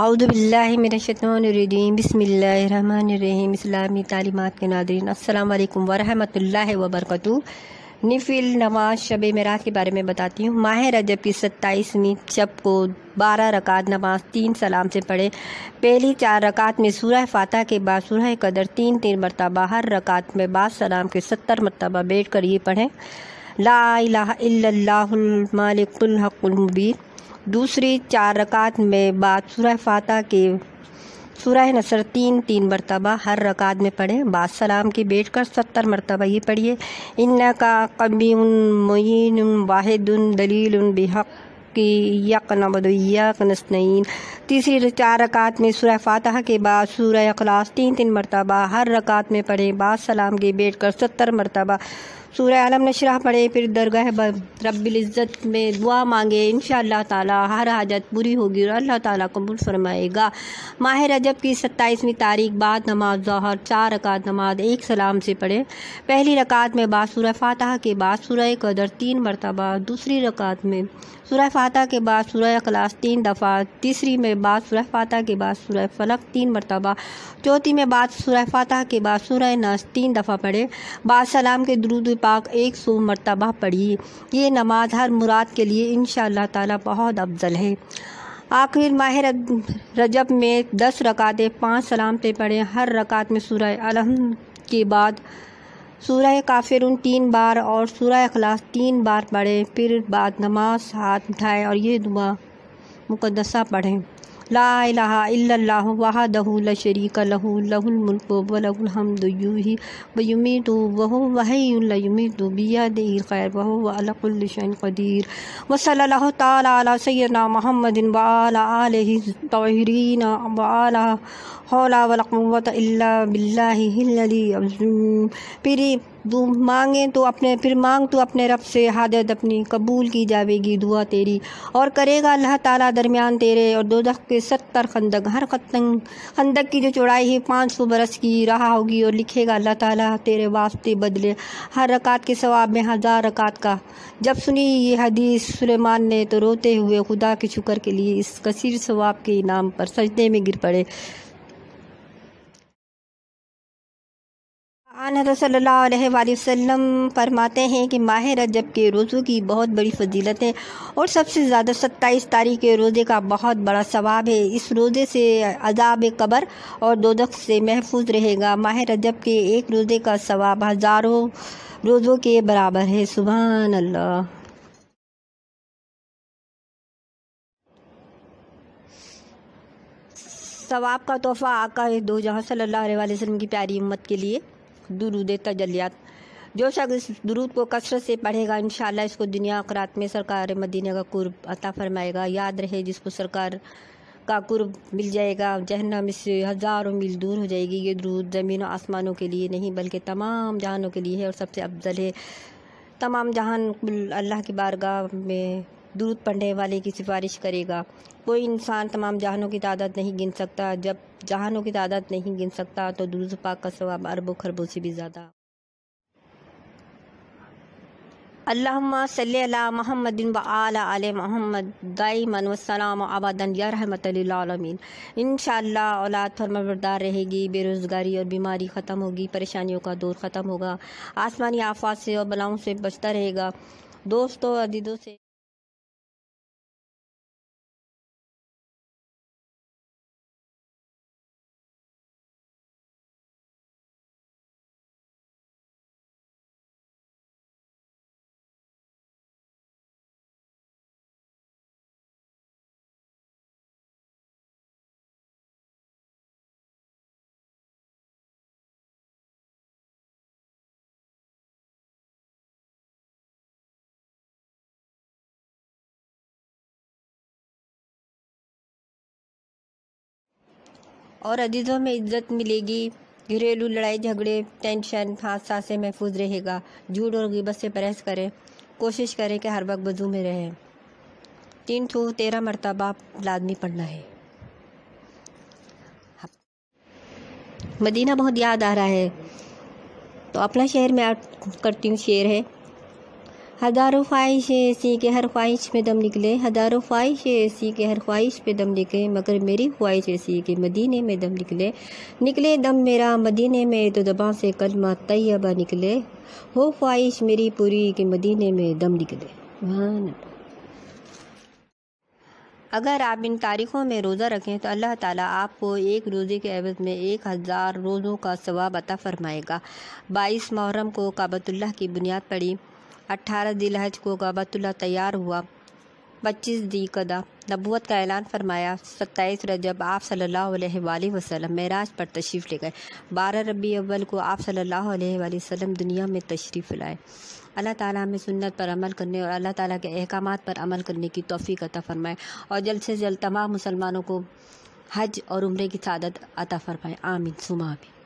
اعوذ باللہ من الشیطان الرجیم بسم اللہ الرحمن الرحیم اسلامی تعلیمات کے ناظرین السلام علیکم ورحمت اللہ وبرکاتہ نفل نماز شب میرا کے بارے میں بتاتی ہوں ماہ رجب کی ستائیسویں شب کو بارہ رکعت نماز تین سلام سے پڑھیں پہلی چار رکعت میں سورہ فاتح کے بعد سورہ قدر تین تین مرتبہ ہر رکعت میں بعد سلام کے ستر مرتبہ بیٹھ کر یہ پڑھیں لا الہ الا اللہ المالک الحق المبین دوسری چار رکعت میں بعد سورہ فاتح کے سورہ نصر تین تین مرتبہ ہر رکعت میں پڑھیں بعد سلام کی بیٹھ کر ستر مرتبہ یہ پڑھیے ان کا قبی معین واحد دلیل بحق کی یک نبد یک بدععنسنين تیسری چار رکعت میں سورہ فاتح کے بعد سورہ اخلاص تین تین مرتبہ ہر رکعت میں پڑھیں بعد سلام کے بیٹھ کر ستر مرتبہ سورہ عالم نشرح پڑھے پھر درگاہ رب العزت میں دعا مانگے انشاءاللہ تعالی اللہ تعالیٰ ہر حاجت پوری ہوگی اور اللہ تعالیٰ کو فرمائے گا ماہ رجب کی ستائیسویں تاریخ بعد نماز ظہر چار رکعت نماز ایک سلام سے پڑھے پہلی رکعت میں بعد سورہ فاتحہ کے بعد سورہ قدر تین مرتبہ دوسری رکعت میں سورہ فاتحہ کے بعد سورہ اخلاص تین دفعہ تیسری میں بعد سورہ فاتحہ کے بعد سورہ فلق تین مرتبہ چوتھی میں بعد سورہ فاتحہ کے بعد سورہ ناس تین دفعہ پڑھے بعد سلام کے درود پاک ایک سو مرتبہ پڑھی یہ نماز ہر مراد کے لیے انشاءاللہ تعالی بہت افضل ہے آخر ماہ رجب میں دس رکعتیں پانچ سلامتیں پڑھیں ہر رکعت میں سورہ الحم کے بعد سورہ کافرون تین بار اور سورہ اخلاص تین بار پڑھیں پھر بعد نماز ہاتھ اٹھائیں اور یہ دعا مقدسہ پڑھیں لا الہ الا اللہ وحدہ لا شریک لہ لہ الملک و لہ الحمد یوہی وحمد تو بہو وحی لا المی تو بیا دیر خیر کل وُشن قدیر و صلی اللہ علی سیدنا محمد آلہ حول ولا بالہ الا بالکمت الذی عظیم پیری وہ مانگیں تو اپنے پھر مانگ تو اپنے رب سے حادت اپنی قبول کی جاوے گی دعا تیری اور کرے گا اللہ تعالیٰ درمیان تیرے اور دو دخ کے ستر خندق ہر خندق کی جو چوڑائی ہے پانچ سو برس کی رہا ہوگی اور لکھے گا اللہ تعالیٰ تیرے واسطے بدلے ہر رکعت کے ثواب میں ہزار رکعت کا جب سنی یہ حدیث سلیمان نے تو روتے ہوئے خدا کے شکر کے لیے اس کثیر ثواب کے انعام پر سجدے میں گر پڑے آن حضرت صلی اللہ علیہ وآلہ وسلم فرماتے ہیں کہ ماہ رجب کے روزوں کی بہت بڑی فضیلت ہے اور سب سے زیادہ ستائیس تاریخ کے روزے کا بہت بڑا ثواب ہے اس روزے سے عذاب قبر اور دو سے محفوظ رہے گا ماہ رجب کے ایک روزے کا ثواب ہزاروں روزوں کے برابر ہے سبحان اللہ ثواب کا تحفہ ہے دو جہاں صلی اللہ علیہ وآلہ وسلم کی پیاری امت کے لیے درود تجلیات جو شخص اس درود کو کثرت سے پڑھے گا انشاءاللہ اس کو دنیا اکرات میں سرکار مدینہ کا قرب عطا فرمائے گا یاد رہے جس کو سرکار کا قرب مل جائے گا اس سے ہزاروں میل دور ہو جائے گی یہ درود زمین و آسمانوں کے لیے نہیں بلکہ تمام جہانوں کے لیے ہے اور سب سے افضل ہے تمام جہان اللہ کی بارگاہ میں درود پڑھنے والے کی سفارش کرے گا کوئی انسان تمام جہانوں کی تعداد نہیں گن سکتا جب جہانوں کی تعداد نہیں گن سکتا تو درود پاک کا ثواب اربوں خربوں سے بھی زیادہ اللہم صلی اللہ محمد و علی محمد وسلام آباد رحمۃ اللہ علم انشاء انشاءاللہ اولاد بردار رہے گی بے روزگاری اور بیماری ختم ہوگی پریشانیوں کا دور ختم ہوگا آسمانی آفات سے اور بلاؤں سے بچتا رہے گا دوستوں اور دیدوں سے اور عزیزوں میں عزت ملے گی گھریلو لڑائی جھگڑے ٹینشن ہاتھ سے محفوظ رہے گا جھوٹ اور غیبت سے پرہیز کریں کوشش کریں کہ ہر وقت وضو میں رہیں تین سو تیرہ مرتبہ لازمی پڑھنا ہے مدینہ بہت یاد آ رہا ہے تو اپنا شہر میں کرتی ہوں شعر ہے ہزاروں خواہش ایسی کہ ہر خواہش میں دم نکلے ہزاروں و خواہش ایسی کے ہر خواہش پہ دم نکلے مگر میری خواہش ایسی کہ مدینے میں دم نکلے نکلے دم میرا مدینے میں تو دبا سے کلمہ طیبہ نکلے وہ خواہش میری پوری مدینے میں دم نکلے اگر آپ ان تاریخوں میں روزہ رکھیں تو اللہ تعالیٰ آپ کو ایک روزے کے عوض میں ایک ہزار روزوں کا ثواب عطا فرمائے گا بائیس محرم کو کابۃ اللہ کی بنیاد پڑی اٹھارہ دی لحج کو غابت اللہ تیار ہوا پچیس دی قدا نبوت کا اعلان فرمایا ستائیس رجب آپ صلی اللہ علیہ وآلہ وسلم معراج پر تشریف لے گئے بارہ ربی اول کو آپ صلی اللہ علیہ وآلہ وسلم دنیا میں تشریف لائے اللہ تعالیٰ ہمیں سنت پر عمل کرنے اور اللہ تعالیٰ کے احکامات پر عمل کرنے کی توفیق عطا فرمائے اور جلد سے جلد تمام مسلمانوں کو حج اور عمرے کی سعادت عطا فرمائے آمین سما آمین